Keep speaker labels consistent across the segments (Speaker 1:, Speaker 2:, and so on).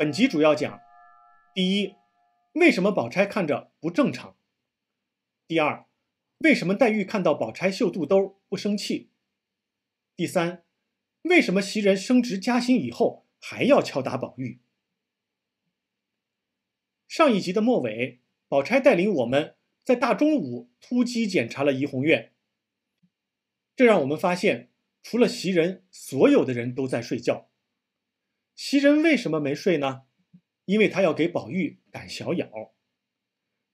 Speaker 1: 本集主要讲：第一，为什么宝钗看着不正常？第二，为什么黛玉看到宝钗绣肚兜不生气？第三，为什么袭人升职加薪以后还要敲打宝玉？上一集的末尾，宝钗带领我们在大中午突击检查了怡红院，这让我们发现，除了袭人，所有的人都在睡觉。袭人为什么没睡呢？因为她要给宝玉赶小咬。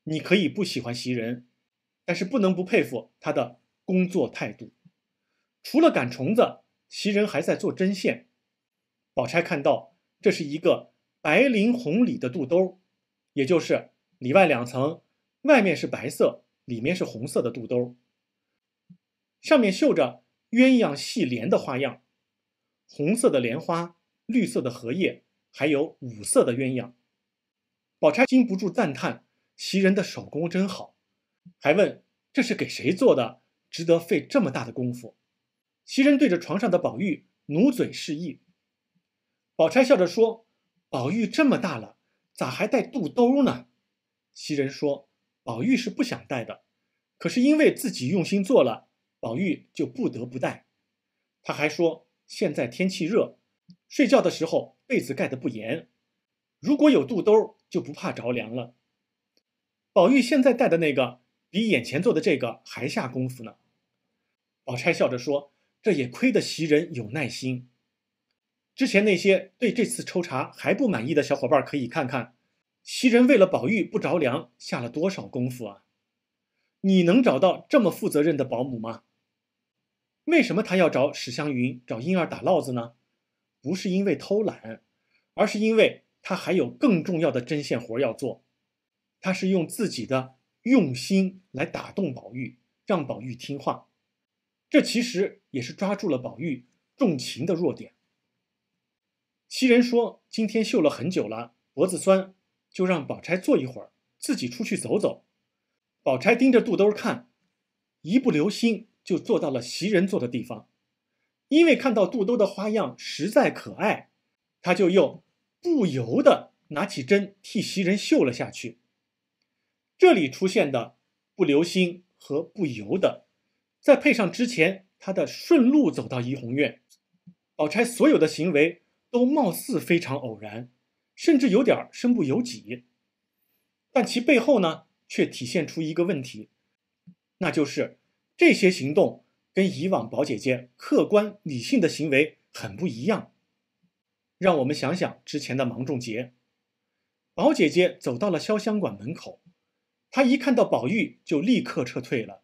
Speaker 1: 你可以不喜欢袭人，但是不能不佩服她的工作态度。除了赶虫子，袭人还在做针线。宝钗看到这是一个白绫红里的肚兜，也就是里外两层，外面是白色，里面是红色的肚兜，上面绣着鸳鸯戏莲的花样，红色的莲花。绿色的荷叶，还有五色的鸳鸯，宝钗禁不住赞叹：“袭人的手工真好。”还问：“这是给谁做的？值得费这么大的功夫？”袭人对着床上的宝玉努嘴示意。宝钗笑着说：“宝玉这么大了，咋还带肚兜呢？”袭人说：“宝玉是不想带的，可是因为自己用心做了，宝玉就不得不带。”他还说：“现在天气热。”睡觉的时候被子盖得不严，如果有肚兜就不怕着凉了。宝玉现在戴的那个比眼前做的这个还下功夫呢。宝钗笑着说：“这也亏得袭人有耐心。”之前那些对这次抽查还不满意的小伙伴可以看看，袭人为了宝玉不着凉下了多少功夫啊！你能找到这么负责任的保姆吗？为什么他要找史湘云找婴儿打烙子呢？不是因为偷懒，而是因为他还有更重要的针线活要做。他是用自己的用心来打动宝玉，让宝玉听话。这其实也是抓住了宝玉重情的弱点。袭人说：“今天绣了很久了，脖子酸，就让宝钗坐一会儿，自己出去走走。”宝钗盯着肚兜看，一不留心就坐到了袭人坐的地方。因为看到肚兜的花样实在可爱，他就又不由得拿起针替袭人绣了下去。这里出现的“不留心”和“不由得”，再配上之前他的顺路走到怡红院，宝钗所有的行为都貌似非常偶然，甚至有点身不由己。但其背后呢，却体现出一个问题，那就是这些行动。跟以往宝姐姐客观理性的行为很不一样，让我们想想之前的芒种节，宝姐姐走到了潇湘馆门口，她一看到宝玉就立刻撤退了，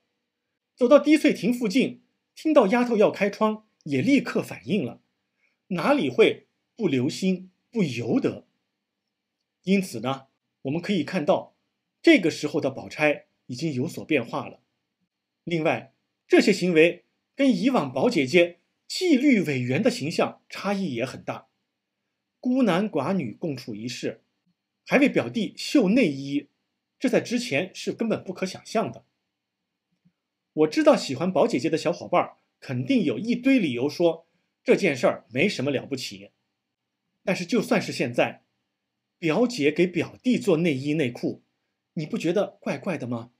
Speaker 1: 走到滴翠亭附近，听到丫头要开窗，也立刻反应了，哪里会不留心不由得？因此呢，我们可以看到，这个时候的宝钗已经有所变化了，另外。这些行为跟以往宝姐姐纪律委员的形象差异也很大，孤男寡女共处一室，还为表弟绣内衣，这在之前是根本不可想象的。我知道喜欢宝姐姐的小伙伴肯定有一堆理由说这件事儿没什么了不起，但是就算是现在，表姐给表弟做内衣内裤，你不觉得怪怪的吗？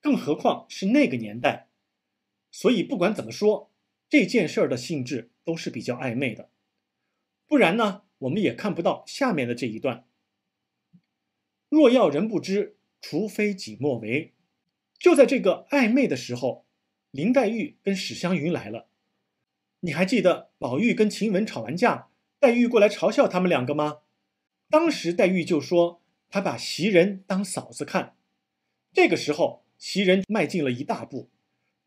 Speaker 1: 更何况是那个年代。所以不管怎么说，这件事儿的性质都是比较暧昧的，不然呢，我们也看不到下面的这一段。若要人不知，除非己莫为。就在这个暧昧的时候，林黛玉跟史湘云来了。你还记得宝玉跟晴雯吵完架，黛玉过来嘲笑他们两个吗？当时黛玉就说她把袭人当嫂子看。这个时候，袭人迈进了一大步。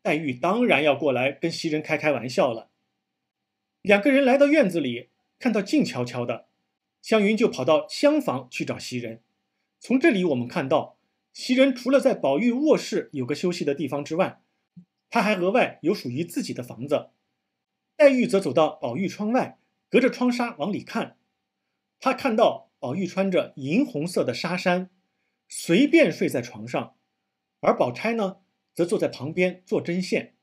Speaker 1: 黛玉当然要过来跟袭人开开玩笑了。两个人来到院子里，看到静悄悄的，湘云就跑到厢房去找袭人。从这里我们看到，袭人除了在宝玉卧室有个休息的地方之外，她还额外有属于自己的房子。黛玉则走到宝玉窗外，隔着窗纱往里看，她看到宝玉穿着银红色的纱衫，随便睡在床上，而宝钗呢？则坐在旁边做针线，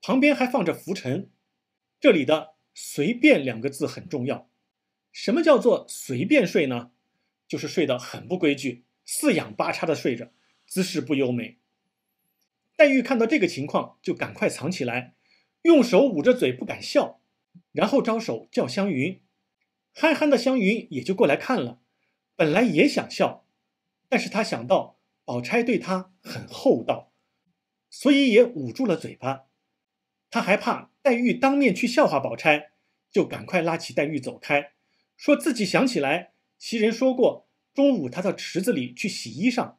Speaker 1: 旁边还放着浮尘。这里的“随便”两个字很重要。什么叫做随便睡呢？就是睡得很不规矩，四仰八叉的睡着，姿势不优美。黛玉看到这个情况，就赶快藏起来，用手捂着嘴不敢笑，然后招手叫湘云。憨憨的湘云也就过来看了，本来也想笑，但是他想到宝钗对她很厚道。所以也捂住了嘴巴，他还怕黛玉当面去笑话宝钗，就赶快拉起黛玉走开，说自己想起来袭人说过，中午他到池子里去洗衣裳。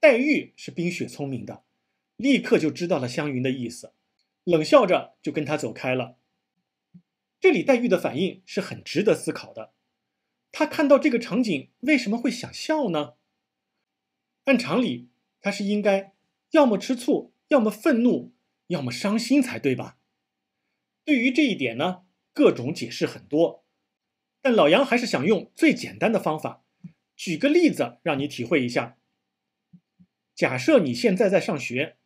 Speaker 1: 黛玉是冰雪聪明的，立刻就知道了湘云的意思，冷笑着就跟他走开了。这里黛玉的反应是很值得思考的，她看到这个场景为什么会想笑呢？按常理，她是应该。要么吃醋，要么愤怒，要么伤心才对吧？对于这一点呢，各种解释很多，但老杨还是想用最简单的方法，举个例子让你体会一下。假设你现在在上学，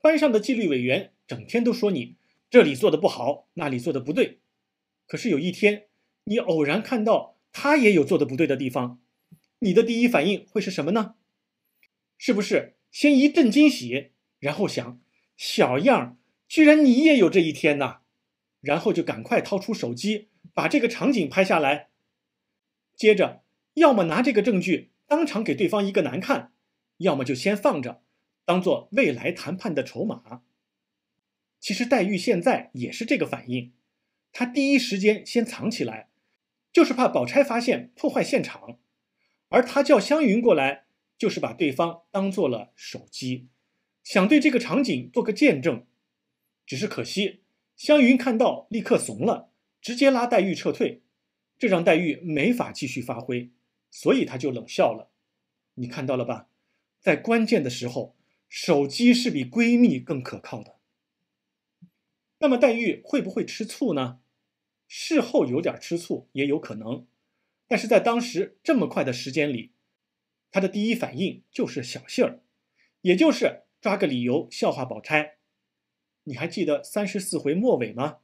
Speaker 1: 班上的纪律委员整天都说你这里做的不好，那里做的不对，可是有一天你偶然看到他也有做的不对的地方，你的第一反应会是什么呢？是不是？先一阵惊喜，然后想，小样儿，居然你也有这一天呐！然后就赶快掏出手机，把这个场景拍下来。接着，要么拿这个证据当场给对方一个难看，要么就先放着，当做未来谈判的筹码。其实黛玉现在也是这个反应，她第一时间先藏起来，就是怕宝钗发现破坏现场，而她叫湘云过来。就是把对方当做了手机，想对这个场景做个见证，只是可惜，湘云看到立刻怂了，直接拉黛玉撤退，这让黛玉没法继续发挥，所以她就冷笑了。你看到了吧，在关键的时候，手机是比闺蜜更可靠的。那么黛玉会不会吃醋呢？事后有点吃醋也有可能，但是在当时这么快的时间里。他的第一反应就是小信儿，也就是抓个理由笑话宝钗。你还记得三十四回末尾吗？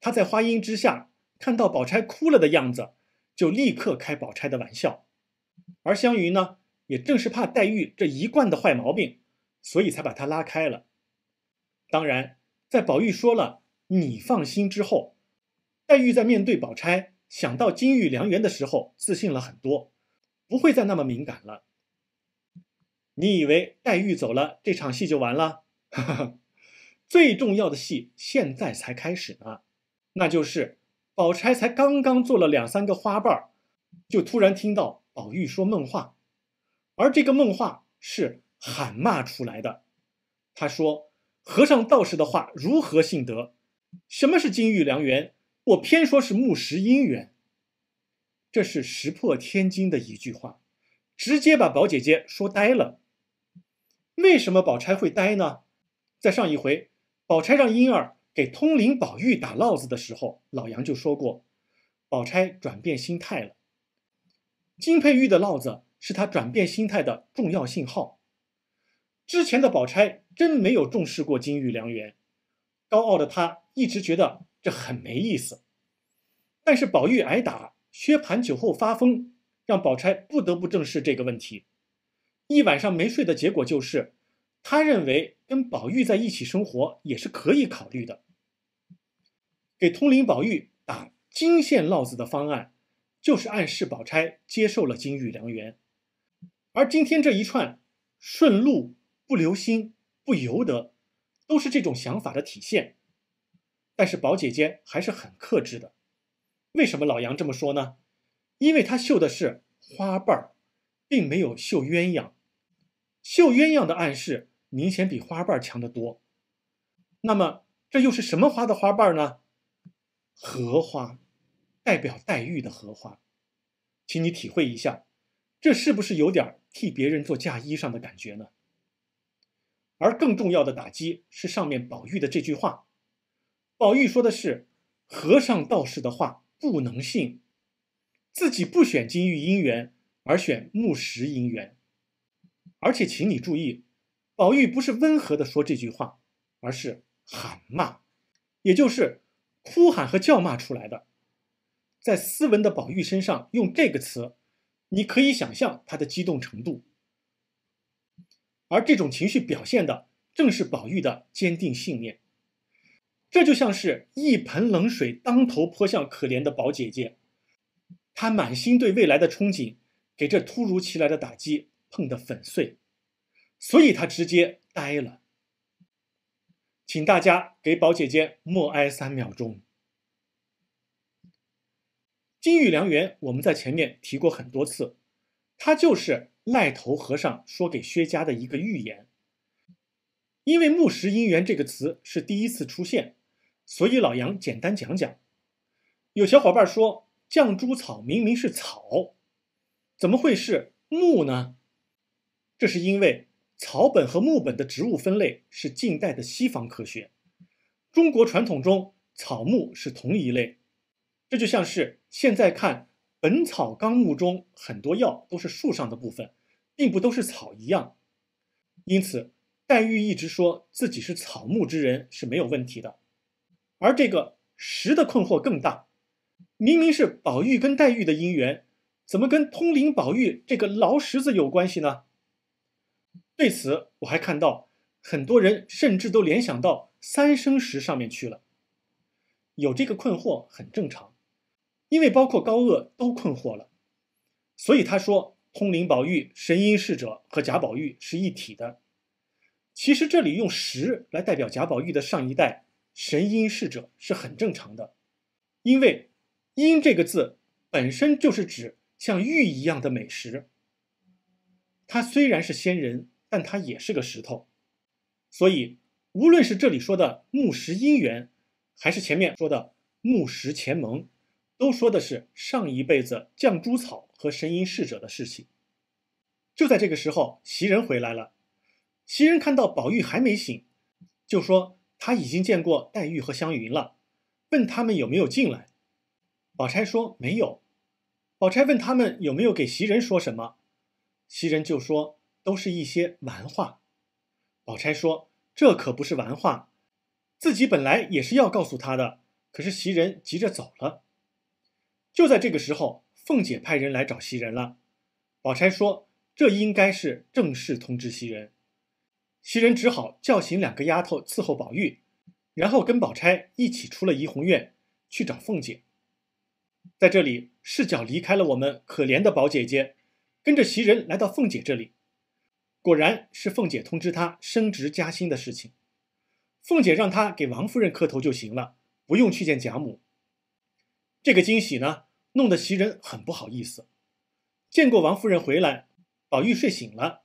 Speaker 1: 他在花荫之下看到宝钗哭了的样子，就立刻开宝钗的玩笑。而湘云呢，也正是怕黛玉这一贯的坏毛病，所以才把她拉开了。当然，在宝玉说了“你放心”之后，黛玉在面对宝钗想到金玉良缘的时候，自信了很多。不会再那么敏感了。你以为黛玉走了，这场戏就完了？最重要的戏现在才开始呢，那就是宝钗才刚刚做了两三个花瓣儿，就突然听到宝玉说梦话，而这个梦话是喊骂出来的。他说：“和尚道士的话如何信得？什么是金玉良缘？我偏说是木石姻缘。”这是石破天惊的一句话，直接把宝姐姐说呆了。为什么宝钗会呆呢？在上一回，宝钗让莺儿给通灵宝玉打烙子的时候，老杨就说过，宝钗转变心态了。金佩玉的烙子是她转变心态的重要信号。之前的宝钗真没有重视过金玉良缘，高傲的她一直觉得这很没意思。但是宝玉挨打。薛蟠酒后发疯，让宝钗不得不正视这个问题。一晚上没睡的结果就是，他认为跟宝玉在一起生活也是可以考虑的。给通灵宝玉打金线烙子的方案，就是暗示宝钗接受了金玉良缘。而今天这一串“顺路不留心，不由得”，都是这种想法的体现。但是宝姐姐还是很克制的。为什么老杨这么说呢？因为他绣的是花瓣儿，并没有绣鸳鸯。绣鸳鸯的暗示明显比花瓣儿强得多。那么这又是什么花的花瓣呢？荷花，代表黛玉的荷花。请你体会一下，这是不是有点替别人做嫁衣裳的感觉呢？而更重要的打击是上面宝玉的这句话。宝玉说的是和尚道士的话。不能信，自己不选金玉姻缘，而选木石姻缘。而且，请你注意，宝玉不是温和的说这句话，而是喊骂，也就是哭喊和叫骂出来的。在斯文的宝玉身上用这个词，你可以想象他的激动程度。而这种情绪表现的，正是宝玉的坚定信念。这就像是—一盆冷水当头泼向可怜的宝姐姐，她满心对未来的憧憬，给这突如其来的打击碰得粉碎，所以她直接呆了。请大家给宝姐姐默哀三秒钟。金玉良缘，我们在前面提过很多次，它就是赖头和尚说给薛家的一个预言。因为木石因缘这个词是第一次出现，所以老杨简单讲讲。有小伙伴说，绛珠草明明是草，怎么会是木呢？这是因为草本和木本的植物分类是近代的西方科学，中国传统中草木是同一类。这就像是现在看《本草纲目》中很多药都是树上的部分，并不都是草一样。因此。黛玉一直说自己是草木之人是没有问题的，而这个石的困惑更大。明明是宝玉跟黛玉的姻缘，怎么跟通灵宝玉这个劳什子有关系呢？对此，我还看到很多人甚至都联想到三生石上面去了。有这个困惑很正常，因为包括高鹗都困惑了，所以他说通灵宝玉神瑛侍者和贾宝玉是一体的。其实这里用“石”来代表贾宝玉的上一代神瑛侍者是很正常的，因为“瑛”这个字本身就是指像玉一样的美食。他虽然是仙人，但他也是个石头。所以，无论是这里说的木石姻缘，还是前面说的木石前盟，都说的是上一辈子绛珠草和神瑛侍者的事情。就在这个时候，袭人回来了。袭人看到宝玉还没醒，就说他已经见过黛玉和湘云了，问他们有没有进来。宝钗说没有。宝钗问他们有没有给袭人说什么，袭人就说都是一些玩话。宝钗说这可不是玩话，自己本来也是要告诉他的，可是袭人急着走了。就在这个时候，凤姐派人来找袭人了。宝钗说这应该是正式通知袭人。袭人只好叫醒两个丫头伺候宝玉，然后跟宝钗一起出了怡红院去找凤姐。在这里视角离开了我们可怜的宝姐姐，跟着袭人来到凤姐这里，果然是凤姐通知她升职加薪的事情。凤姐让她给王夫人磕头就行了，不用去见贾母。这个惊喜呢，弄得袭人很不好意思。见过王夫人回来，宝玉睡醒了，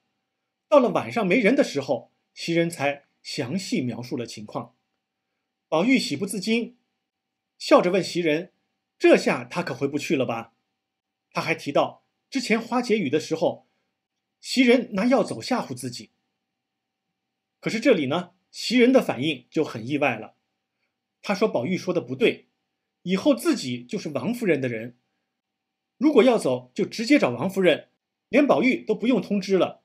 Speaker 1: 到了晚上没人的时候。袭人才详细描述了情况，宝玉喜不自禁，笑着问袭人：“这下他可回不去了吧？”他还提到之前花解语的时候，袭人拿要走吓唬自己。可是这里呢，袭人的反应就很意外了。他说：“宝玉说的不对，以后自己就是王夫人的人，如果要走，就直接找王夫人，连宝玉都不用通知了。”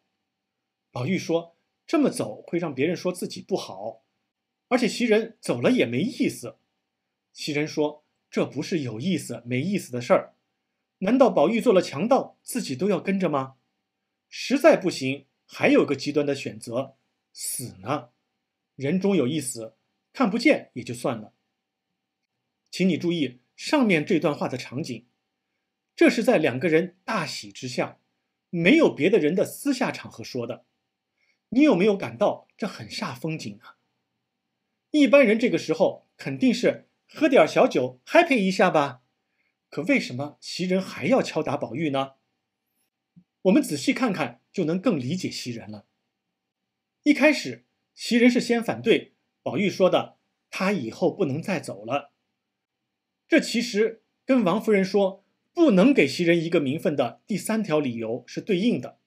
Speaker 1: 宝玉说。这么走会让别人说自己不好，而且袭人走了也没意思。袭人说：“这不是有意思没意思的事儿，难道宝玉做了强盗，自己都要跟着吗？”实在不行，还有个极端的选择——死呢。人终有一死，看不见也就算了。请你注意上面这段话的场景，这是在两个人大喜之下，没有别的人的私下场合说的。你有没有感到这很煞风景啊？一般人这个时候肯定是喝点小酒，happy 一下吧。可为什么袭人还要敲打宝玉呢？我们仔细看看，就能更理解袭人了。一开始，袭人是先反对宝玉说的，他以后不能再走了。这其实跟王夫人说不能给袭人一个名分的第三条理由是对应的。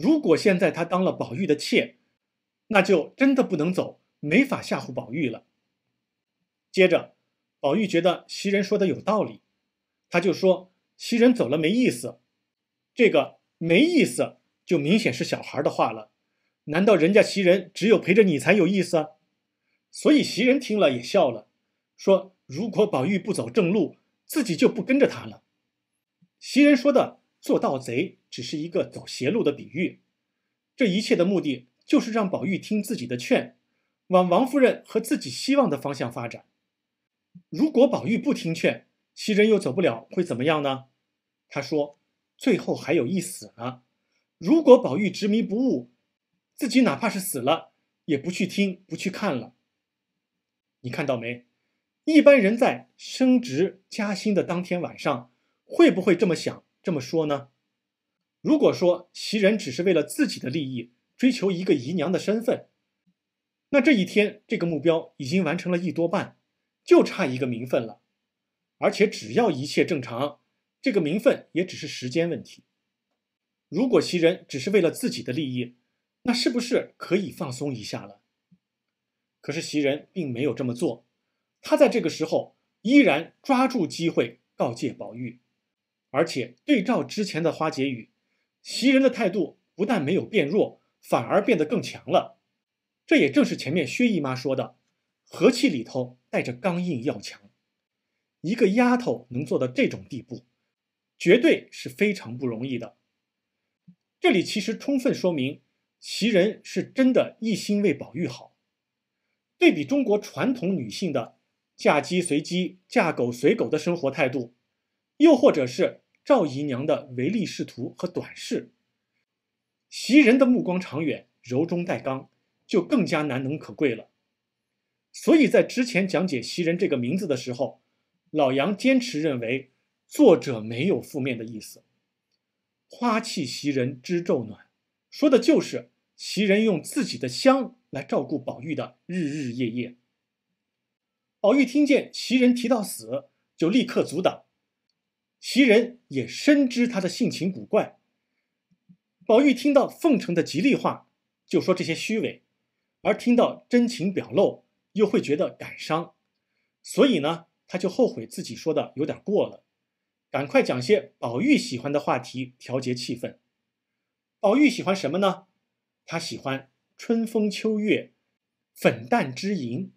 Speaker 1: 如果现在他当了宝玉的妾，那就真的不能走，没法吓唬宝玉了。接着，宝玉觉得袭人说的有道理，他就说：“袭人走了没意思。”这个没意思，就明显是小孩的话了。难道人家袭人只有陪着你才有意思？所以袭人听了也笑了，说：“如果宝玉不走正路，自己就不跟着他了。”袭人说的。做盗贼只是一个走邪路的比喻，这一切的目的就是让宝玉听自己的劝，往王夫人和自己希望的方向发展。如果宝玉不听劝，袭人又走不了，会怎么样呢？他说：“最后还有一死呢。如果宝玉执迷不悟，自己哪怕是死了，也不去听，不去看了。”你看到没？一般人在升职加薪的当天晚上，会不会这么想？这么说呢？如果说袭人只是为了自己的利益，追求一个姨娘的身份，那这一天这个目标已经完成了一多半，就差一个名分了。而且只要一切正常，这个名分也只是时间问题。如果袭人只是为了自己的利益，那是不是可以放松一下了？可是袭人并没有这么做，她在这个时候依然抓住机会告诫宝玉。而且对照之前的花解语，袭人的态度不但没有变弱，反而变得更强了。这也正是前面薛姨妈说的“和气里头带着刚硬要强”。一个丫头能做到这种地步，绝对是非常不容易的。这里其实充分说明袭人是真的一心为宝玉好。对比中国传统女性的“嫁鸡随鸡，嫁狗随狗”的生活态度。又或者是赵姨娘的唯利是图和短视，袭人的目光长远、柔中带刚，就更加难能可贵了。所以在之前讲解袭人这个名字的时候，老杨坚持认为作者没有负面的意思。“花气袭人知昼暖”，说的就是袭人用自己的香来照顾宝玉的日日夜夜。宝玉听见袭人提到死，就立刻阻挡。袭人也深知他的性情古怪。宝玉听到奉承的吉利话，就说这些虚伪；而听到真情表露，又会觉得感伤。所以呢，他就后悔自己说的有点过了，赶快讲些宝玉喜欢的话题调节气氛。宝玉喜欢什么呢？他喜欢春风秋月、粉淡之吟，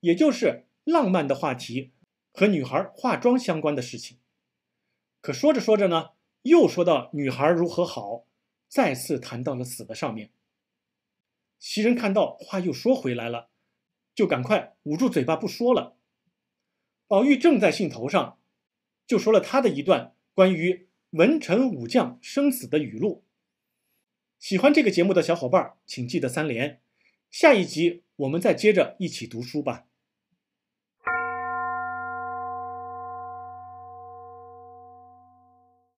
Speaker 1: 也就是浪漫的话题和女孩化妆相关的事情。可说着说着呢，又说到女孩如何好，再次谈到了死的上面。袭人看到，话又说回来了，就赶快捂住嘴巴不说了。宝玉正在兴头上，就说了他的一段关于文臣武将生死的语录。喜欢这个节目的小伙伴，请记得三连。下一集我们再接着一起读书吧。